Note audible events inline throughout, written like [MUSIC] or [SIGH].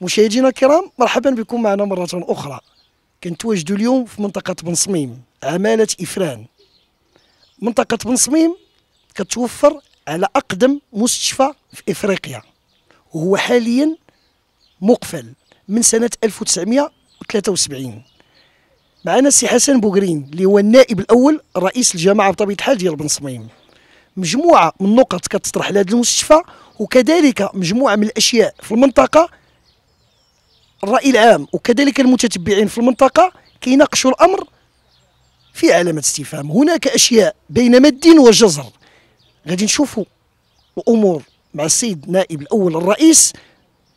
مشاهدينا الكرام مرحبا بكم معنا مرة أخرى كنتواجدوا اليوم في منطقة بن صميم عمالة إفران منطقة بن صميم كتوفر على أقدم مستشفى في إفريقيا وهو حاليا مقفل من سنة 1973 معنا السي حسن بوغرين اللي هو النائب الأول رئيس الجماعة بطبيعة الحال ديال بن صميم مجموعة من النقط كتطرح على هذا المستشفى وكذلك مجموعة من الأشياء في المنطقة الراي العام وكذلك المتتبعين في المنطقه كيناقشوا الامر في علامه استفهام هناك اشياء بين مد وجزر غادي نشوفوا الامور مع السيد نائب الاول الرئيس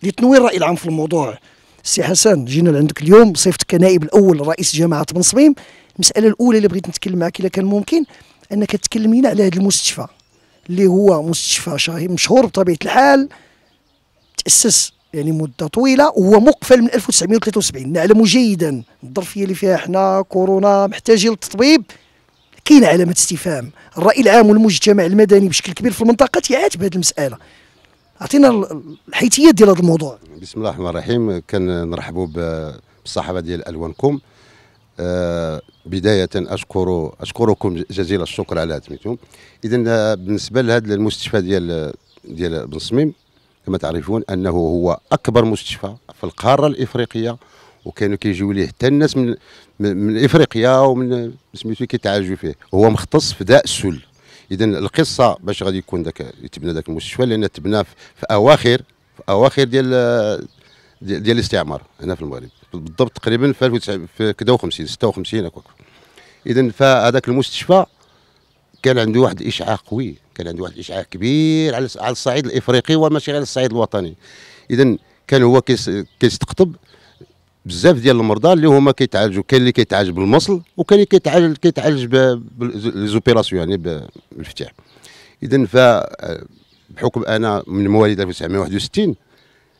لتنوير الراي العام في الموضوع سي حسن جينا لعندك اليوم صيفت كنائب الاول رئيس جماعه بن صميم المساله الاولى اللي بغيت نتكلم معك الا كان ممكن انك تكلمينا على هذا المستشفى اللي هو مستشفى مشهور بطبيعه الحال تاسس يعني مده طويله وهو مقفل من 1973 نعلم جيدا الظرفيه اللي فيها حنا كورونا محتاجين للتطبيب كاين علامه استفهام الراي العام والمجتمع المدني بشكل كبير في المنطقه تيعاتب بهذه المساله اعطينا الحيثيات ديال هذا الموضوع بسم الله الرحمن الرحيم كنرحبوا بالصحابه ديال الوانكم أه بدايه اشكر اشكركم جزيل الشكر على هدمتهم اذا آه، بالنسبه لهذا المستشفى ديال ديال بن صميم كما تعرفون انه هو اكبر مستشفى في القاره الافريقيه وكانوا كيجيو ليه حتى الناس من من افريقيا ومن سميتو كيتعالجوا فيه هو مختص في داء السل اذا القصه باش غادي يكون ذاك يتبنى ذاك المستشفى لان تبنى في اواخر في اواخر ديال ديال, ديال الاستعمار هنا في المغرب بالضبط تقريبا في 1956 56 هكاك اذا فهذاك المستشفى كان عنده واحد الاشعاع قوي كان عنده واحد الاشعاع كبير على الصعيد الافريقي وماشي غير الصعيد الوطني اذا كان هو كيستقطب بزاف ديال المرضى اللي هما كيتعالجوا كاين اللي كيتعالج بالمصل وكاين اللي كيتعالج كيتعالج بالزوبيراسيون يعني بالفتح اذا ف بحكم انا من مواليد 1961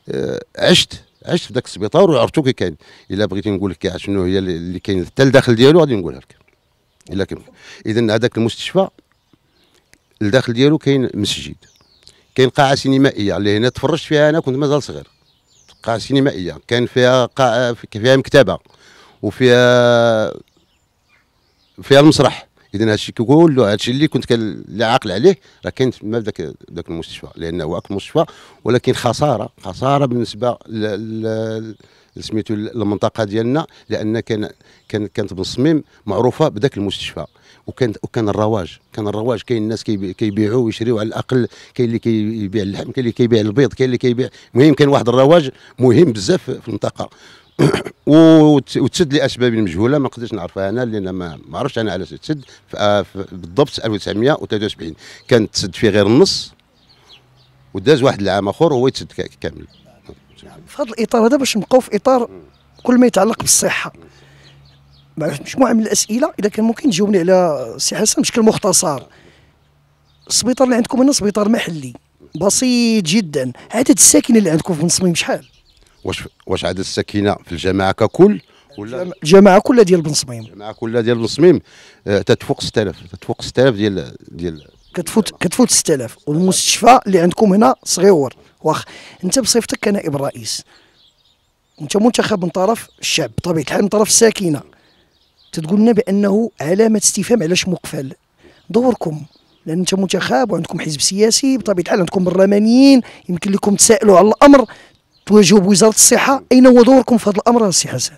آه، عشت عشت في ذاك السبيطار وعرفتو كي كاين الا بغيتي نقول لك شنو هي اللي كاين حتى الداخل ديالو غادي نقولها لك الا كان اذا هذاك المستشفى الداخل ديالو كاين مسجد كاين قاعه سينمائيه اللي هنا تفرجت فيها انا كنت مازال صغير قاعه سينمائيه كان فيها قاعه فيها مكتبه وفيها فيها المسرح اذا هادشي كله هادشي اللي كنت اللي عاقل عليه راه كاين تما في ذاك المستشفى لانه هو المستشفى ولكن خساره خساره بالنسبه سميتو المنطقه ديالنا لان كان كانت بالصميم معروفه بذاك المستشفى وكان وكان الرواج كان الرواج كاين الناس كيبيعوا ويشريوا على الاقل كاين اللي كيبيع اللحم كاين اللي كيبيع البيض كاين اللي كيبيع المهم كان واحد الرواج مهم بزاف في المنطقه [COUGHS] وتسد لاسباب مجهوله ما نقدرش نعرفها انا لان ما عرفتش انا علاش تسد بالضبط 1973 كانت تسد في غير النص وداز واحد العام اخر وهو يتسد كامل في هذا الاطار هذا باش نبقاو في اطار كل ما يتعلق بالصحه مع مجموعه من الاسئله اذا كان ممكن تجاوبني على سي حسن بشكل مختصر السبيطار اللي عندكم هنا سبيطار محلي بسيط جدا عدد الساكنه اللي عندكم في بنصميم شحال واش واش عدد الساكنه في الجماعه ككل ولا الجماعه كلها ديال بنصميم الجماعه كلها ديال بنصميم آه، تتفوق 6000 تتفوق 6000 ديال ديال كتفوت كتفوت 6000 والمستشفى اللي عندكم هنا صغيور واخ انت بصفتك كنائب رئيس انت منتخب من طرف الشعب بطبيعه الحال من طرف الساكنه تتقول لنا بانه علامه استفهام علاش مقفل دوركم لان انت منتخب وعندكم حزب سياسي بطبيعه الحال عندكم برلمانيين يمكن لكم تسائلوا على الامر تواجهوا بوزاره الصحه اين هو دوركم في هذا الامر سي حسن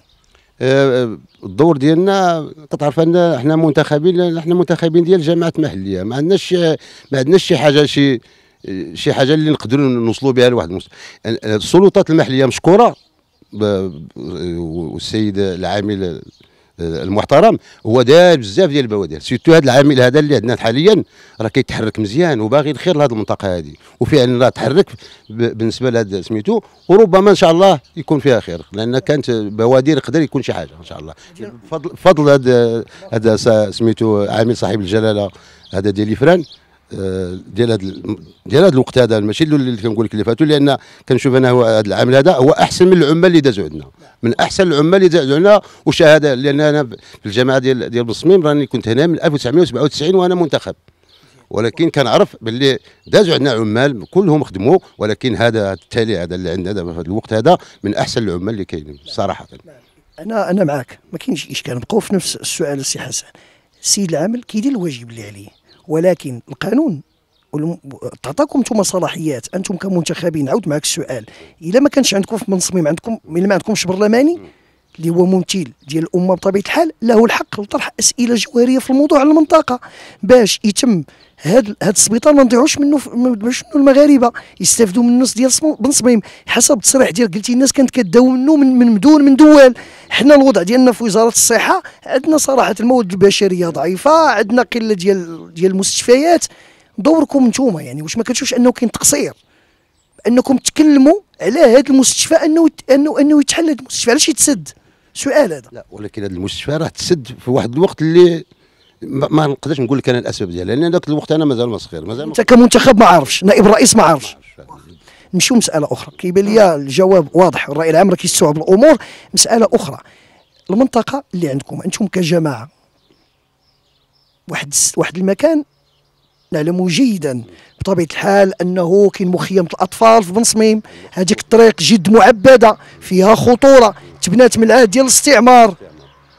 أه، أه، الدور ديالنا كتعرف ان احنا منتخبين احنا منتخبين ديال الجامعات المحليه ما عندناش ما عندناش شي حاجه شي شي حاجه اللي نقدروا نوصلوا بها لواحد السلطات المحليه مشكوره والسيد العامل آه، المحترم هو دار بزاف ديال البوادر سيتو هذا العامل هذا اللي عندنا حاليا راه كيتحرك مزيان وباغي الخير لهذه المنطقه هذه وفعلا راه تحرك بالنسبه لهذا سميتو وربما ان شاء الله يكون فيها خير لان كانت بوادر يقدر يكون شي حاجه ان شاء الله بفضل فضل هذا هذا سميتو عامل صاحب الجلاله هذا ديال الفران ديال هاد ديال هاد الوقت هذا ماشي اللي كنقول لك اللي فاتوا لان كنشوف انا هو هذا العمل هذا هو احسن من العمال اللي دازوا عندنا من احسن العمال اللي دازوا عندنا وشهاده لان انا في الجامعه ديال ديال بصميم راني كنت هنا من 1997 وانا منتخب ولكن كنعرف باللي دازوا عندنا عمال كلهم خدموا ولكن هذا التالي هذا اللي عندنا دابا في الوقت هذا من احسن العمال اللي كاينين صراحه انا انا معاك ما كاينش اشكال نبقاو في نفس السؤال السي حسن السيد العامل كيدير الواجب اللي عليه ولكن القانون تعطاكم انتم صلاحيات انتم كمنتخبين عاود معك السؤال الا ما كانش عندكم في منصمم عندكم الا ما عندكمش برلماني اللي هو ممثل ديال الامه بطبيعه الحال له الحق لطرح اسئله جوهريه في الموضوع على المنطقه باش يتم هاد هاد السبيطار ما نضيعوش منه باش المغاربه يستافدوا من النص ديال بن صميم حسب التصريح ديال قلتي الناس كانت كداو منه من من مدون من دول حنا الوضع ديالنا في وزاره الصحه عندنا صراحه المواد البشريه ضعيفه عندنا قله ديال ديال المستشفيات دوركم نتوما يعني واش ما كتشوفش انه كاين تقصير انكم تكلموا على هذا المستشفى انه انه انه يتحل هذا المستشفى علاش يتسد سؤال هذا لا ولكن هذا المستشفى راه تسد في واحد الوقت اللي ما نقدرش نقول لك انا الاسباب ديالها لان ذاك الوقت انا مازال ما صغير مازال انت كمنتخب ما عارفش نائب الرئيس ما عارفش نمشيو مساله اخرى كيبان لي الجواب واضح الراي العام راه كيستوعب الامور مساله اخرى المنطقه اللي عندكم انتم كجماعه واحد واحد المكان نعلم جيدا بطبيعه الحال انه كاين مخيم الاطفال في بن صميم هذيك الطريق جد معبده فيها خطوره تبنات من العهد ديال الاستعمار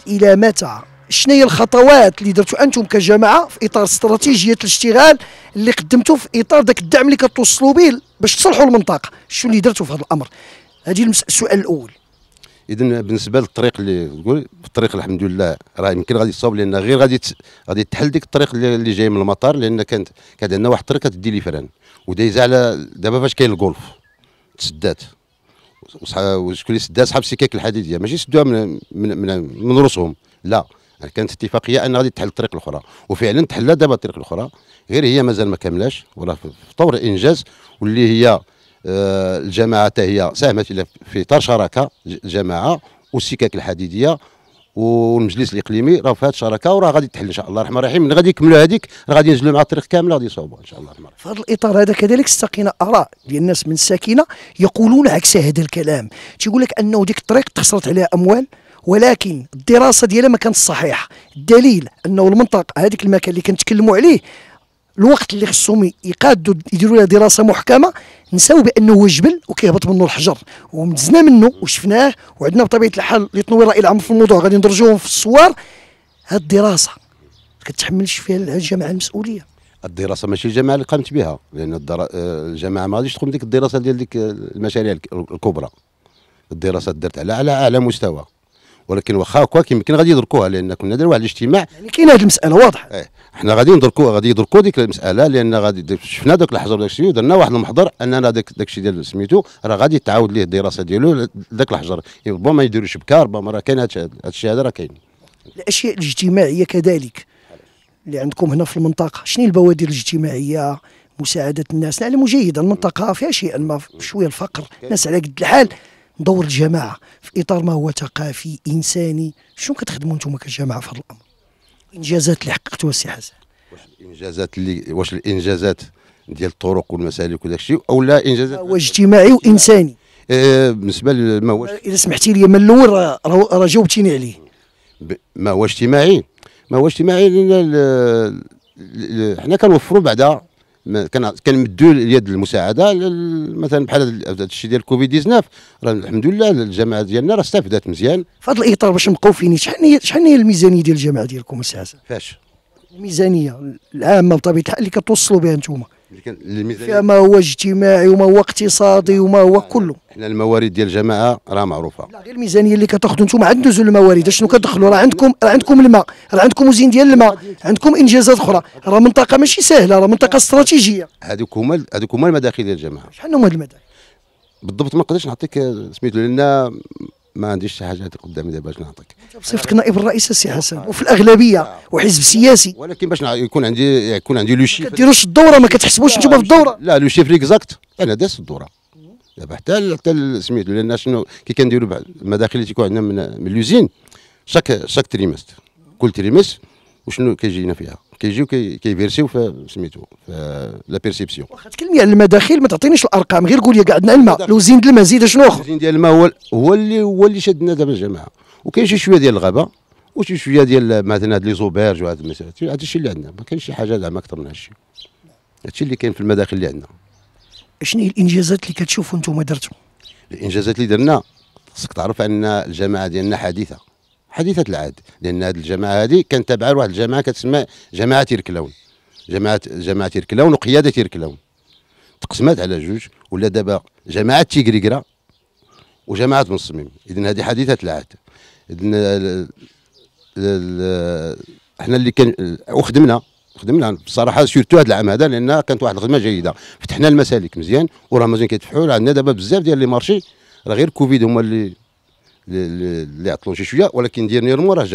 الى متى شنو هي الخطوات اللي درتوا انتم كجماعه في اطار استراتيجيه الاشتغال اللي قدمتوا في اطار ذاك الدعم اللي كتوصلوا به باش تصلحوا المنطقه شنو اللي درتوا في هذا الامر هذه السؤال الاول اذا بالنسبه للطريق اللي تقول الطريق الحمد لله راه يمكن غادي تصاوب لان غير غادي غادي تحل ديك الطريق اللي جاي من المطار لان كانت كانت عندنا واحد الطريق كتدي لي فران ودايزه على دابا فاش كاين الجولف تسدات وشكون اللي سدها صحاب السكاك الحديديه ماشي سدوها من من من, من رؤوسهم لا كانت اتفاقيه ان غادي تحل الطريق الاخرى وفعلا تحلها دابا الطريق الاخرى غير هي مازال ما كاملاش ولا في طور الانجاز واللي هي آه، الجماعه هي ساهمت في اطار شراكه الجماعه والسكك الحديديه والمجلس الاقليمي راه في هذه الشراكه وراه غادي تحل ان شاء الله الرحمن الرحيم من غادي يكملوا هذيك راه غادي ينزلوا مع الطريق كامله غادي يصوبوا ان شاء الله الرحمن الرحيم في هذا الاطار هذا كذلك استقينا اراء ديال الناس من الساكنه يقولون عكس هذا الكلام تيقول لك انه ديك الطريق تحصلت عليها اموال ولكن الدراسه ديالها ما كانتش صحيحه الدليل انه المنطقه هذيك المكان اللي كنتكلموا عليه الوقت اللي خصهم يقادوا يديروا لها دراسه محكمه نساو بانه هو جبل وكيهبط منه الحجر ومدزنا منه وشفناه وعندنا بطبيعه الحال اللي تنوي رائع العام في الموضوع غادي ندرجوهم في الصور هاد الدراسه ما كتحملش فيها الجماعه المسؤوليه الدراسه ماشي الجماعه اللي قامت بها لان الدرا... الجماعه ما غاديش تقوم ديك الدراسه ديال ديك المشاريع الكبرى الدراسه دارت على على اعلى مستوى ولكن واخا هكا يمكن غادي يدركوها لان كنا دار واحد الاجتماع يعني كاينه هذه المساله واضحه إيه. حنا غادي ندركو غادي يدركو ديك المساله لان غادي شفنا داك الحجر داك الشيء ودرنا واحد المحضر اننا داك داك الشيء ديال سميتو راه غادي تعاود ليه الدراسه ديالو داك الحجر ربما يديروش بكار ربما راه كاين هذا الشيء هذا راه كاين الاشياء الاجتماعيه كذلك اللي عندكم هنا في المنطقه شنو البوادر الاجتماعيه مساعده الناس على مجيده المنطقه فيها شيئا ما شويه الفقر ناس على قد الحال دور الجماعه في اطار ما هو ثقافي انساني شنو كتخدموا انتم كجماعه في هذا الامر الانجازات اللي حققتوها سي حسن واش الانجازات اللي واش الانجازات ديال الطرق والمسالك وداك الشيء او لا انجازات هو اجتماعي وانساني آه بالنسبه لما هو اذا سمحتي لي من الاول راه جاوبتيني عليه ما هو اجتماعي ما هو اجتماعي لان حنا كنوفروا بعدا كنمدوا اليد المساعده مثلا بحال هذا الشيء ديال كوفيد 19 راه الحمد لله الجماعه ديالنا راه استفدت مزيان في هذا الاطار باش نبقاو فيني شحال هي شحال هي الميزانيه ديال الجماعه ديالكم اساسا فاش الميزانيه العامه بطبيعه الحال اللي كتوصلوا بها انتم فيها ما هو اجتماعي وما هو اقتصادي وما هو كله حنا الموارد ديال الجماعه راه معروفه لا غير الميزانيه اللي كتاخذوا انتم عند نزول الموارد شنو كتدخلوا راه عندكم راه عندكم الماء راه عندكم وزين ديال الماء عندكم انجازات اخرى راه منطقه ماشي سهله راه منطقه استراتيجيه هذوك هما هذوك هما المداخيل ديال الجماعه شحال هما المداخل المداخيل بالضبط ما نقدرش نعطيك سميتو لان ما عنديش حاجه قدامي دابا باش نعطيك صيفط نائب الرئيس السي حسن آه. وفي الاغلبيه وحزب سياسي ولكن باش يكون عندي يكون عندي لو شيف ما كديروش الدوره ما كتحسبوش نتوما في الدوره لا لو شيف اكزاكت انا دازت الدوره دابا حتى حتى سميتو لان شنو كي كنديروا المداخل اللي تيكون عندنا من, من لوزين شاك شاك تريمست كل تريمست وشنو كيجينا فيها كيجيو كيفيرسيو في سميتو في لا بيرسيبسيون واخا تكلمي على المداخيل ما تعطينيش الارقام غير قول لي قعدنا الماء لو زين الماء زيد شنو اخر زين ديال الماء هو هو اللي هو اللي شدنا دابا الجماعه وكاين شي شويه ديال الغابه وشي شويه ديال مثلا هاد لي زوبيرج وهاد المسائل هذا الشيء اللي عندنا ما كاينش شي حاجه زعما اكثر من هادشي هادشي اللي كاين في المداخل اللي عندنا شنو هي الانجازات اللي كتشوفوا انتم درتوا الانجازات اللي درنا خصك تعرف ان الجماعه ديالنا حديثه حديثه العهد لان هذه الجماعه هذه كانت تابعه لواحد الجماعه كتسمى جماعه تيركلون جماعه جماعه تيركلون وقياده تيركلون تقسمات على جوج ولا دابا جماعه تيكريكرا وجماعه مصمم اذا هذه حديثه العهد اذا احنا اللي كان وخدمنا خدمنا بصراحه سيرتو هذا العام هذا لان كانت واحد الخدمه جيده فتحنا المسالك مزيان وراه مازال كيتفحوا عندنا دابا بزاف ديال لي مارشي راه غير كوفيد هما اللي اللي عطلوا شي شويه ولكن ديرنيرمون راه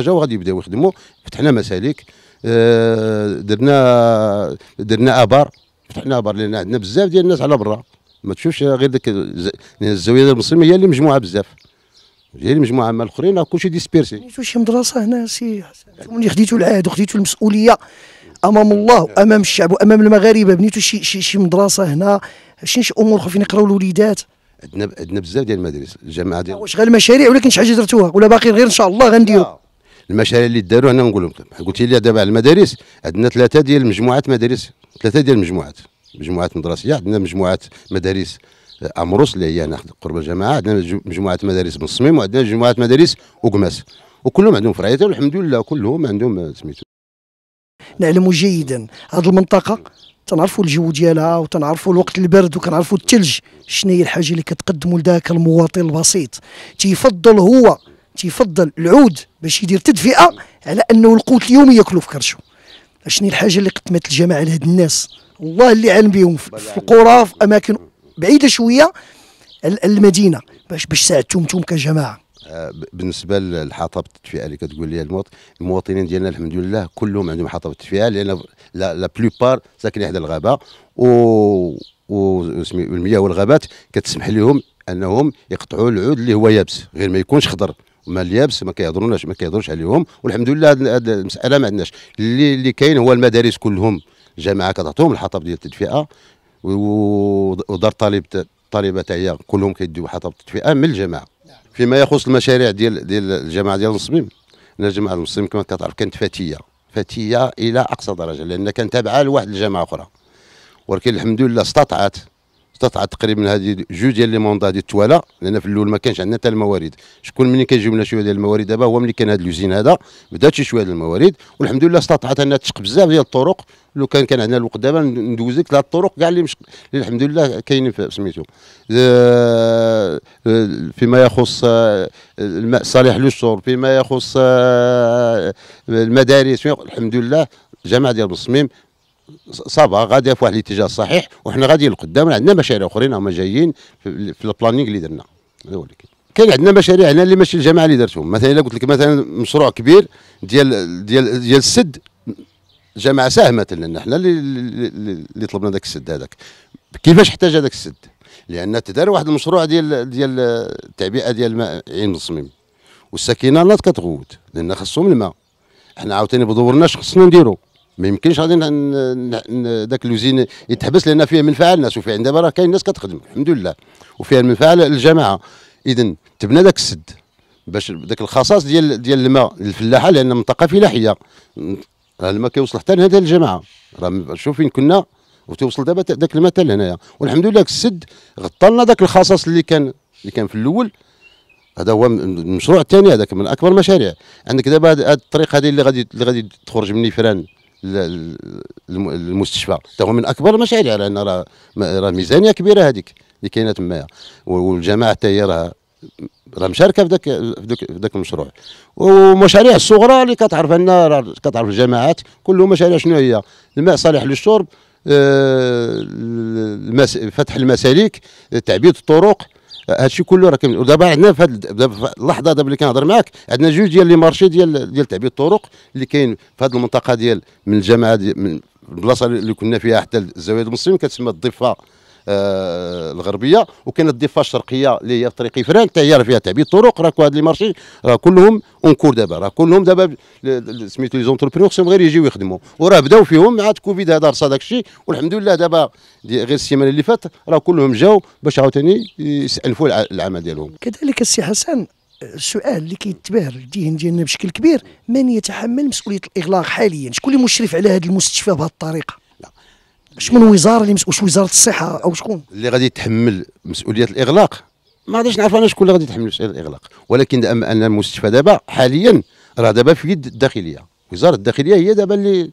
جاو غادي يبداو يخدموا فتحنا مسالك آه، درنا درنا ابار فتحنا ابار لان عندنا بزاف ديال الناس على برا ما تشوفش غير ديك يعني الزاويه المسلمه هي اللي مجموعه بزاف هي اللي مجموعه مع الاخرين كلشي ديسبيرسي شوف شي مدرسه هنا سي ملي خديتو العهد وخديتو المسؤوليه امام الله آه. وامام الشعب وامام المغاربه بنيتو شي شي, مدرسه هنا شي امور خفين يقراوا الوليدات عندنا عندنا بزاف ديال المدارس الجامعه ديال واش غير المشاريع ولكن شي حاجه درتوها ولا باقي غير ان شاء الله غنديرو المشاريع اللي داروا هنا نقول لهم قلت لي دابا على المدارس عندنا ثلاثه ديال مجموعات مدارس ثلاثه ديال المجموعات مجموعات مدرسيه عندنا مجموعات مدارس آه، امروس اللي هي هنا قرب الجامعه عندنا مجموعه مدارس بالصميم وعندنا مجموعه مدارس وكماس وكلهم عندهم فرعيات والحمد لله كلهم عندهم آه، سميتو نعلم جيدا هذه المنطقه تنعرفوا الجو ديالها وتنعرفوا الوقت البرد وكنعرفوا الثلج شنو هي الحاجه اللي كتقدموا لذاك المواطن البسيط تيفضل هو تيفضل العود باش يدير تدفئه على انه القوت اليومي ياكلو في كرشو شنو الحاجه اللي قدمت الجماعه لهاد الناس والله اللي عالم بهم في القرى في اماكن بعيده شويه المدينه باش باش ساعدتهم انتم كجماعه بالنسبه للحطب التدفئه اللي كتقول لي المواطنين ديالنا الحمد لله كلهم عندهم حطب التدفئه لان لا بلوبار ساكنين حدا الغابه و والمياه والغابات كتسمح لهم انهم يقطعوا العود اللي هو يابس غير ما يكونش خضر ما اليابس ما كيهضروناش ما كيهضروش عليهم والحمد لله هذه المساله ما عندناش اللي اللي كاين هو المدارس كلهم جماعه كتعطيهم الحطب ديال التدفئه ودار طالب طالبه هي كلهم كيديو حطب التدفئه من الجماعه فيما يخص المشاريع ديال ديال الجماعه ديال المصميم انا الجماعه المصميم كما كتعرف كانت فتيه فتيه الى اقصى درجه لان كانت تابعه لواحد الجماعه اخرى ولكن الحمد لله استطعت استطاع تقريبا هذه جو ديال لي موندا ديال التوالا لان في الاول ما كانش عندنا حتى الموارد شكون ملي كيجيو لنا شويه ديال الموارد دابا هو ملي كان هذا اللوزين هذا بدات شي شويه ديال الموارد والحمد لله استطاعت انها تشق بزاف ديال الطرق لو كان كان عندنا الوقت دابا لك ثلاث طرق كاع اللي مش الحمد لله كاينين سميتو فيما يخص آه، الماء صالح للشرب فيما يخص آه، المدارس الحمد لله جماعه ديال بصميم صافا غاديه في واحد الاتجاه صحيح وحنا غاديين لقدام عندنا مشاريع اخرين هما جايين في, البلانينغ اللي درنا هو كاين عندنا مشاريع هنا اللي ماشي الجماعه اللي دارتهم مثلا الا قلت لك مثلا مشروع كبير ديال ديال ديال السد الجماعه ساهمت لنا حنا اللي اللي طلبنا ذاك السد هذاك كيفاش احتاج هذاك السد لان تدار واحد المشروع ديال ديال التعبئه ديال الماء عين الصميم والسكينه لا كتغوت لان خصهم الماء حنا عاوتاني بدورنا اش خصنا نديرو ما يمكنش غادي ذاك الوزين يتحبس لان فيه منفعه للناس وفيه دابا راه كاين ناس كتخدم الحمد لله وفيها المنفعه للجماعه اذا تبنى ذاك السد باش ذاك الخصاص ديال ديال الماء للفلاحه لان منطقه فلاحيه راه الماء كيوصل حتى لهذا الجماعه راه شوف فين كنا وتوصل دابا ذاك الماء حتى لهنايا والحمد لله السد غطى لنا ذاك الخصاص اللي كان اللي كان في الاول هذا هو المشروع الثاني هذاك من اكبر المشاريع عندك دابا هذه الطريق هذه اللي غادي اللي غادي تخرج من نيفران المستشفى هو من اكبر المشاريع لان راه راه ميزانيه كبيره هذيك اللي كاينه تمايا والجماعه حتى هي راه راه مشاركه في ذاك في ذاك المشروع ومشاريع الصغرى اللي كتعرف عندنا كتعرف الجماعات كلهم مشاريع شنو هي الماء صالح للشرب آه، فتح المسالك تعبيد الطرق هادشي كله راه كاين ودابا عندنا في هاد اللحظه دابا اللي كنهضر معاك عندنا جوج ديال لي مارشي ديال ديال تعبئه الطرق اللي كاين في هاد المنطقه ديال من الجامعه ديال من البلاصه اللي كنا فيها حتى الزاويه المسلمين كتسمى الضفه آه، الغربيه وكاين الضفه الشرقيه اللي هي في طريق فران حتى هي فيها تعبئه طرق راكو هاد لي مارشي راه كلهم اونكور دابا راه كلهم دابا سميتو لي زونتربرونور غير يجيو يخدموا وراه بداو فيهم مع كوفيد هذا رصا داك الشيء والحمد لله دابا غير السيمانه اللي فاتت راه كلهم جاو باش عاوتاني يسالفوا العمل ديالهم كذلك السي حسن السؤال اللي كيتباهر الذهن ديالنا بشكل كبير من يتحمل مسؤوليه الاغلاق حاليا شكون اللي مشرف على هذا المستشفى بهذه الطريقه من وزاره اللي مسؤول وزاره الصحه او شكون اللي غادي يتحمل مسؤوليه الاغلاق ما غاديش نعرف انا شكون اللي غادي يتحمل مسؤوليه الاغلاق ولكن اما ان المستشفى دابا حاليا راه دابا في يد الداخليه وزاره الداخليه هي دابا اللي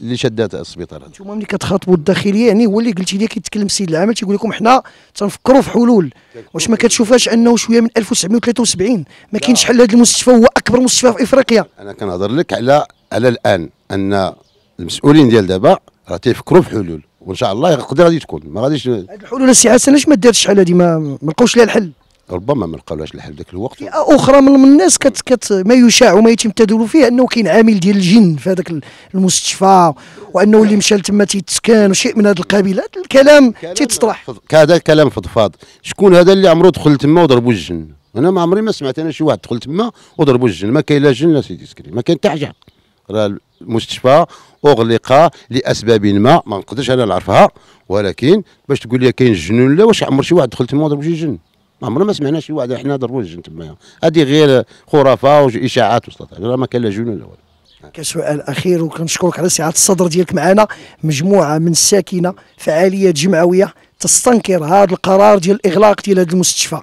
اللي شدات السبيطار هذا انتم ملي كتخاطبوا الداخليه يعني هو اللي قلتي لي كيتكلم السيد العامل تيقول لكم حنا تنفكروا في حلول واش ما كتشوفاش انه شويه من 1973 ما كاينش حل هذا المستشفى هو اكبر مستشفى في افريقيا انا كنهضر لك على على الان ان المسؤولين ديال دابا راه تيفكروا في حلول وان شاء الله يقدر غادي تكون ما غاديش الحلول السي حسن علاش ما دارتش شحال هذه ما لقاوش لها الحل ربما ما لقاولهاش الحل ذاك الوقت فئه اخرى من الناس كت كت ما يشاع وما يتم تدور فيه انه كاين عامل ديال الجن في هذاك المستشفى وانه اللي مشى لتما تيتسكن وشيء من هذا القبيل هذا الكلام تيتطرح هذا كلام فضفاض شكون هذا اللي عمرو دخل تما وضربوا الجن انا ما عمري ما سمعت انا شي واحد دخل تما وضربوا الجن ما كاين لا جن لا سيدي سكري ما كاين حتى حاجه راه المستشفى اغلق لاسباب ما ما نقدرش انا نعرفها ولكن باش تقول لي كاين جنون لا واش عمر شي واحد دخل تما ضرب شي جن عمرنا ما سمعنا شي واحد احنا ضربوا الجن تما هذه غير خرافه واشاعات وسط راه ما كان لا جنون لا والو كسؤال اخير وكنشكرك على سعه الصدر ديالك معنا مجموعه من الساكنه فعاليات جمعويه تستنكر هذا القرار ديال الاغلاق ديال هذا المستشفى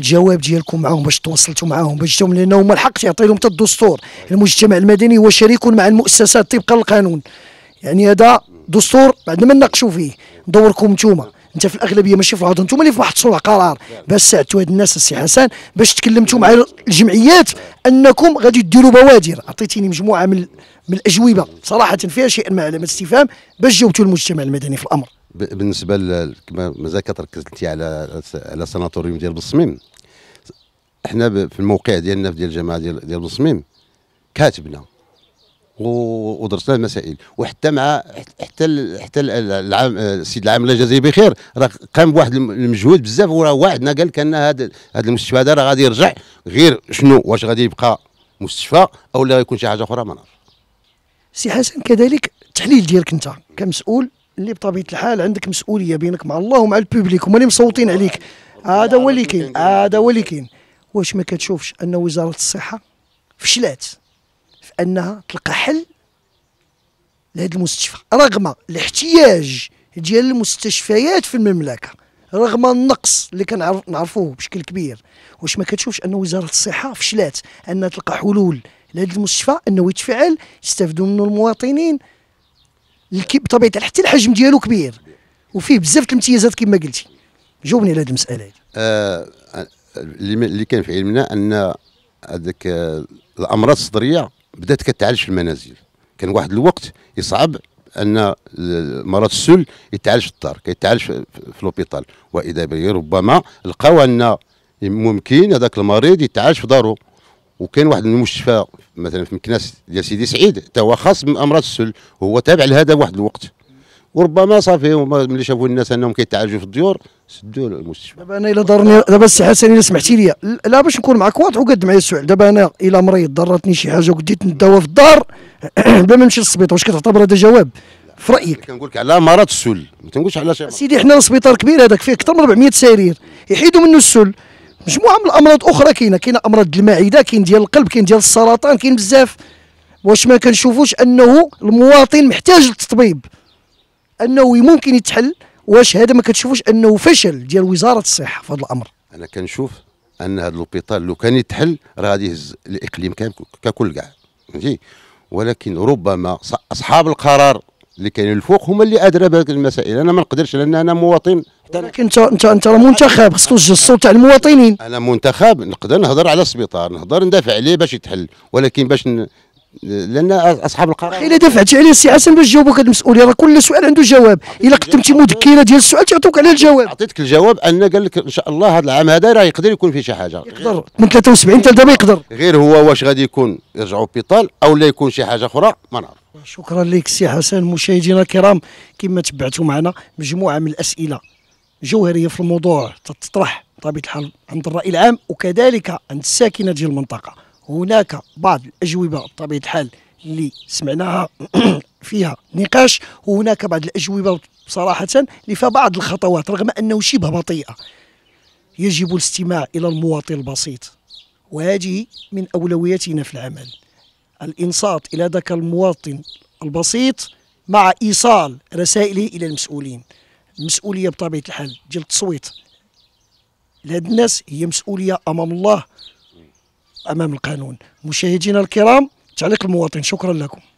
الجواب ديالكم معاهم باش تواصلتوا معاهم باش جاتهم لان هما الحق يعطي لهم الدستور المجتمع المدني هو شريك مع المؤسسات طبقا للقانون يعني هذا دستور بعد ما نناقشوا فيه دوركم نتوما انت في الاغلبيه ماشي في العضو انتم اللي في واحد صنع قرار باش ساعدتوا هاد الناس السي حسن باش تكلمتوا مع الجمعيات انكم غادي ديروا بوادر عطيتيني مجموعه من من الاجوبه صراحه فيها شيء ما علامه استفهام باش جاوبتوا المجتمع المدني في الامر بالنسبه مازال كتركز انت على على ساناتوريوم ديال بالصميم احنا في الموقع ديالنا ديال الجماعه ديال ديال بالصميم كاتبنا ودرسنا المسائل وحتى مع حتى حتى العام السيد العام الله يجازيه بخير راه قام بواحد المجهود بزاف وراه وعدنا قال لك ان هذا هذا المستشفى هذا راه غادي يرجع غير شنو واش غادي يبقى مستشفى او لا يكون شي حاجه اخرى ما نعرف سي حسن كذلك التحليل ديالك انت كمسؤول اللي بطبيعه الحال عندك مسؤوليه بينك مع الله ومع البوبليك هما اللي مصوتين عليك هذا هو اللي كاين هذا هو اللي كاين واش ما كتشوفش ان وزاره الصحه فشلات في انها تلقى حل لهذا المستشفى رغم الاحتياج ديال المستشفيات في المملكه رغم النقص اللي كنعرفوه بشكل كبير واش ما كتشوفش ان وزاره الصحه فشلات انها تلقى حلول لهذا المستشفى انه يتفعل يستافدوا منه المواطنين بطبيعه الحال حتى الحجم ديالو كبير وفيه بزاف الامتيازات كما قلتي جاوبني على هذه المساله هذه آه اللي كان في علمنا ان هذاك آه، الامراض الصدريه بدات كتعالج في المنازل كان واحد الوقت يصعب ان مرض السل يتعالج في الدار كيتعالج في لوبيتال واذا به ربما لقاو ان ممكن هذاك المريض يتعالج في داره وكان واحد المشفى مثلا في مكناس ديال سيدي سعيد حتى هو خاص بامراض السل هو تابع لهذا واحد الوقت وربما صافي ملي شافوا الناس انهم كيتعالجوا في الديور سدوا المستشفى دابا انا الا ضرني دابا السي حسن الا سمحتي لي لا باش نكون معك واضح وقد معايا السؤال دابا انا الا مريض ضرتني شي حاجه وقديت نداوى في الدار [CLEARS THROAT] بلا ما نمشي للسبيطار واش كتعتبر هذا جواب في رايك كنقول لك على مرض السل ما تنقولش على شي سيدي حنا السبيطار كبير هذاك فيه اكثر من 400 سرير يحيدوا منه السل مجموعه من الامراض اخرى كاينه كاينه امراض المعده كاين ديال القلب كاين ديال السرطان كاين بزاف واش ما كنشوفوش انه المواطن محتاج للتطبيب انه ممكن يتحل واش هذا ما كتشوفوش انه فشل ديال وزاره الصحه في هذا الامر انا كنشوف ان هذا لوبيتال لو كان يتحل راه غادي يهز الاقليم ككل كاع فهمتي ولكن ربما اصحاب القرار اللي كاينين الفوق هما اللي ادرى بهذه المسائل انا ما نقدرش لان انا مواطن لكن انت انت انت راه منتخب خصك توجه الصوت تاع المواطنين انا منتخب نقدر نهضر على السبيطار نهضر ندافع عليه باش يتحل ولكن باش لان اصحاب القرار الا دفعتي عليه السي حسن باش جاوبك هذه المسؤوليه راه كل سؤال عنده جواب الا قدمتي مذكره ديال السؤال تعطوك عليه الجواب عطيتك الجواب ان قال لك ان شاء الله هذا العام هذا راه يقدر يكون فيه شي حاجه يقدر من 73 حتى دابا يقدر غير هو واش غادي يكون يرجعوا بيطال او لا يكون شي حاجه اخرى ما نعرف شكرا لك سي حسن مشاهدينا الكرام كما تبعتوا معنا مجموعه من الاسئله جوهريه في الموضوع تتطرح بطبيعه الحال عند الراي العام وكذلك عند الساكنه ديال المنطقه هناك بعض الأجوبة بطبيعة الحال اللي سمعناها [CLEARS THROAT] فيها نقاش وهناك بعض الأجوبة صراحة اللي فيها بعض الخطوات رغم أنه شبه بطيئة يجب الاستماع إلى المواطن البسيط وهذه من أولوياتنا في العمل الإنصات إلى ذاك المواطن البسيط مع إيصال رسائله إلى المسؤولين المسؤولية بطبيعة الحال ديال التصويت لهاد الناس هي مسؤولية أمام الله امام القانون مشاهدينا الكرام تعليق المواطن شكرا لكم